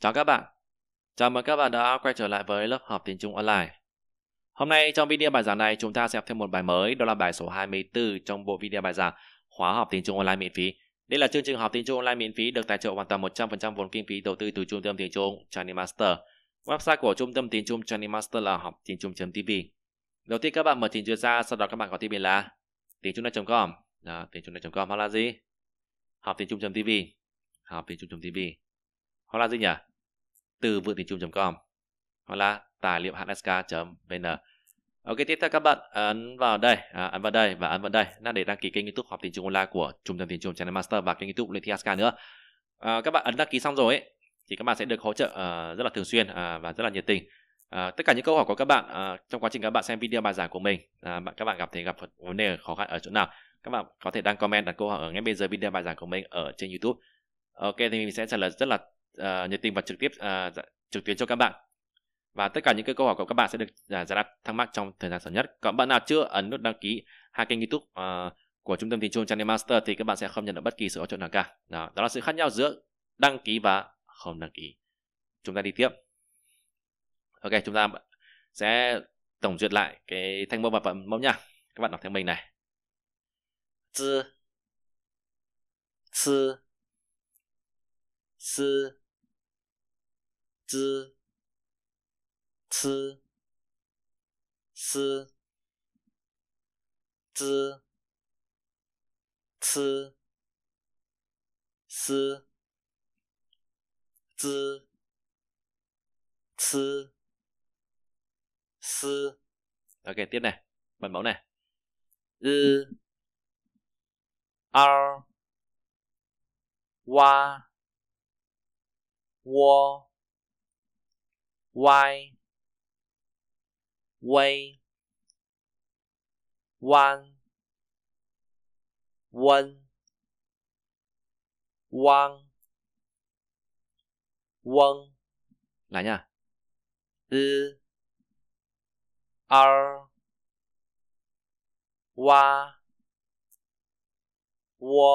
Chào các bạn. Chào mừng các bạn đã quay trở lại với lớp học tiếng Trung online. Hôm nay trong video bài giảng này chúng ta sẽ học thêm một bài mới, đó là bài số 24 trong bộ video bài giảng khóa học tiếng Trung online miễn phí. Đây là chương trình học tiếng Trung online miễn phí được tài trợ hoàn toàn 100% vốn kinh phí đầu tư từ trung tâm tiếng Trung Chinese Master. Website của trung tâm tiếng Trung Chinese Master là học tiếng Trung.tv. Đầu tiên các bạn mở trình duyệt ra, sau đó các bạn có tiếp biên là tiếng Trung.com, à, tiếng Trung.com hoặc là gì? Học tiếng Trung.tv, học tiếng Trung.tv. Hoặc là gì nhỉ? từ vựa tiếng Trung.com hoặc là tài liệu hsk.vn. Ok, tiếp theo các bạn ấn vào đây, à, ấn vào đây và ấn vào đây là để đăng ký kênh YouTube học tiếng Trung online của Trung tâm tiếng Trung Channel Master và kênh YouTube Luyện thi HSK nữa. À, các bạn ấn đăng ký xong rồi ấy, thì các bạn sẽ được hỗ trợ uh, rất là thường xuyên uh, và rất là nhiệt tình. À, tất cả những câu hỏi của các bạn à, trong quá trình các bạn xem video bài giảng của mình à, bạn các bạn gặp thấy gặp vấn đề khó khăn ở chỗ nào các bạn có thể đăng comment đặt câu hỏi ở ngay bên dưới video bài giảng của mình ở trên YouTube ok thì mình sẽ trả lời rất là uh, nhiệt tình và trực tiếp uh, trực tuyến cho các bạn và tất cả những cái câu hỏi của các bạn sẽ được dạ, giải đáp thắc mắc trong thời gian sớm nhất. Còn bạn nào chưa ấn nút đăng ký hai kênh YouTube uh, của trung tâm Tin Chôn Channel Master thì các bạn sẽ không nhận được bất kỳ sự hỗ trợ nào cả. Đó, đó là sự khác nhau giữa đăng ký và không đăng ký. Chúng ta đi tiếp. Ok, chúng ta sẽ tổng duyệt lại cái thanh mẫu và phẩm mẫu nha. Các bạn đọc theo mình này. Zi Ci Si z c s z c s z c s，OK，点 i ế p này, 哇、窝。y way one one one one là nha ư r wa wo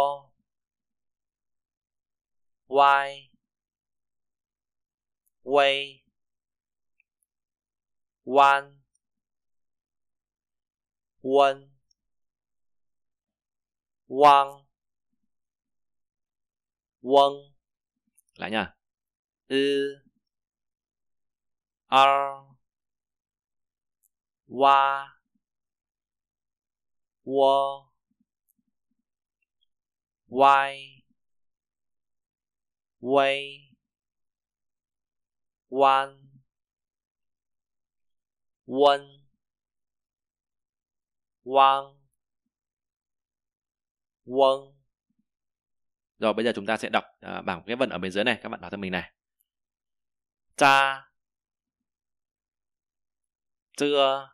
y way one one one lại nha ư r wa wo y, way one 温 Wang Wang Rồi bây giờ chúng ta sẽ đọc uh, bảng ghép vần ở bên dưới này các bạn đọc cho mình này. Cha Chưa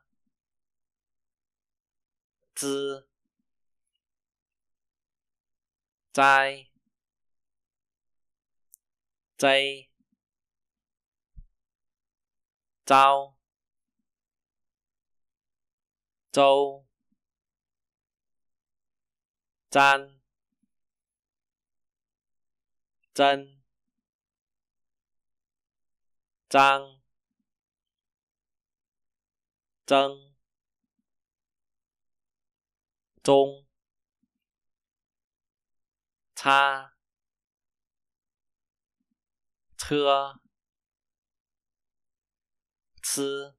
Tư Trai Trai Trao 周张真张曾、中擦车吃。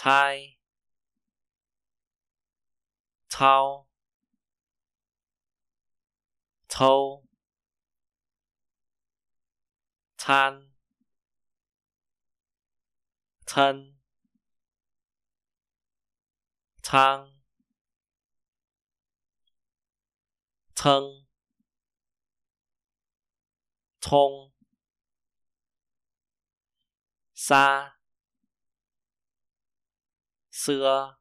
猜，抄，抽，参，参，仓，称，冲，杀。佘、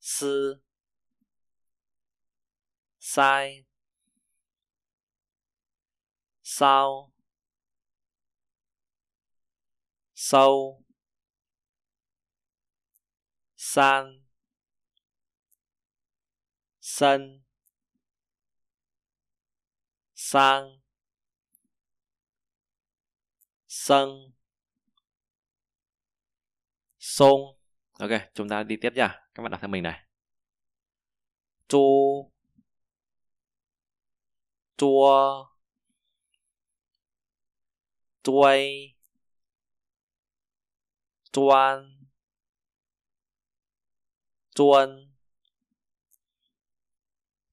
思。腮、烧、收、生、生、生。sông ok chúng ta đi tiếp nha các bạn đọc theo mình này chu, chua chuối chuan chuan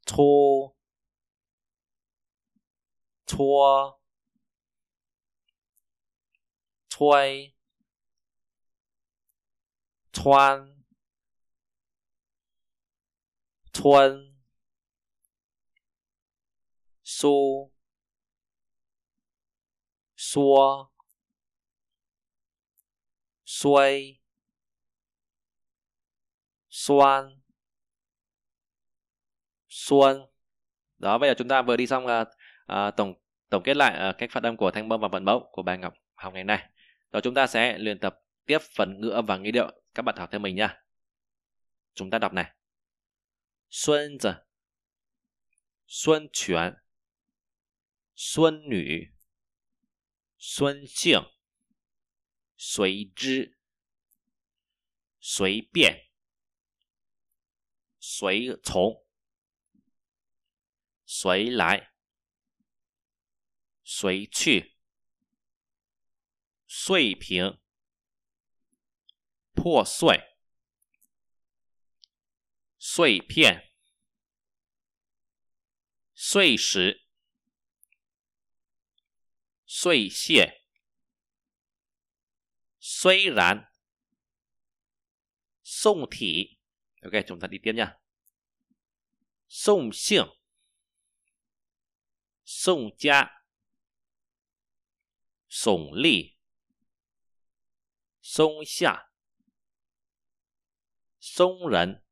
chu, chua chuối 穿春书说衰 xoan xuân đó bây giờ chúng ta vừa đi xong uh, uh, tổng tổng kết lại uh, cách phát âm của thanh bông và vận mẫu của bài ngọc học ngày nay đó chúng ta sẽ luyện tập tiếp phần ngữ âm và ngữ điệu các bạn học theo mình nha, chúng ta đọc này，Xuân Xuân Xuân Xuân Xương Xuân Xuân Xuân Quyền Nữ Biện Chí Tử 孙字，孙传，x u 孙姓，随之，随便，随从，随来，随去，随平。破碎、碎片、碎石、碎屑。虽然，宋体，OK，重点的字念。宋姓、宋家、耸立、松下。松人，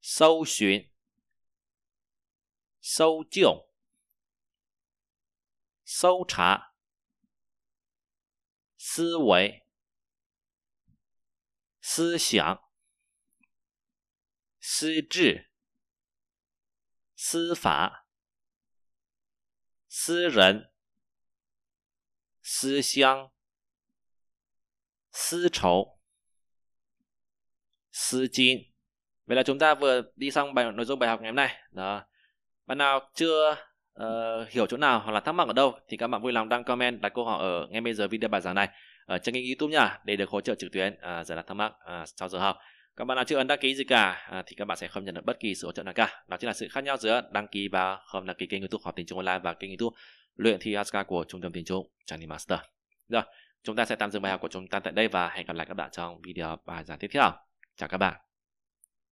搜寻，搜救，搜查，思维，思想，思智司法，私人，思乡思仇。sư chín vậy là chúng ta vừa đi xong bài nội dung bài học ngày hôm nay đó bạn nào chưa uh, hiểu chỗ nào hoặc là thắc mắc ở đâu thì các bạn vui lòng đăng comment đặt câu hỏi ở ngay bây giờ video bài giảng này ở trên kênh youtube nhá để được hỗ trợ trực tuyến uh, giải đáp thắc mắc uh, sau giờ học các bạn nào chưa ấn đăng ký gì cả à, thì các bạn sẽ không nhận được bất kỳ sự hỗ trợ nào cả đó chính là sự khác nhau giữa đăng ký và không đăng ký kênh youtube học tiếng trung online và kênh youtube luyện thi aska của trung tâm tiếng trung Johnny master rồi chúng ta sẽ tạm dừng bài học của chúng ta tại đây và hẹn gặp lại các bạn trong video bài giảng tiếp theo Chào các bạn.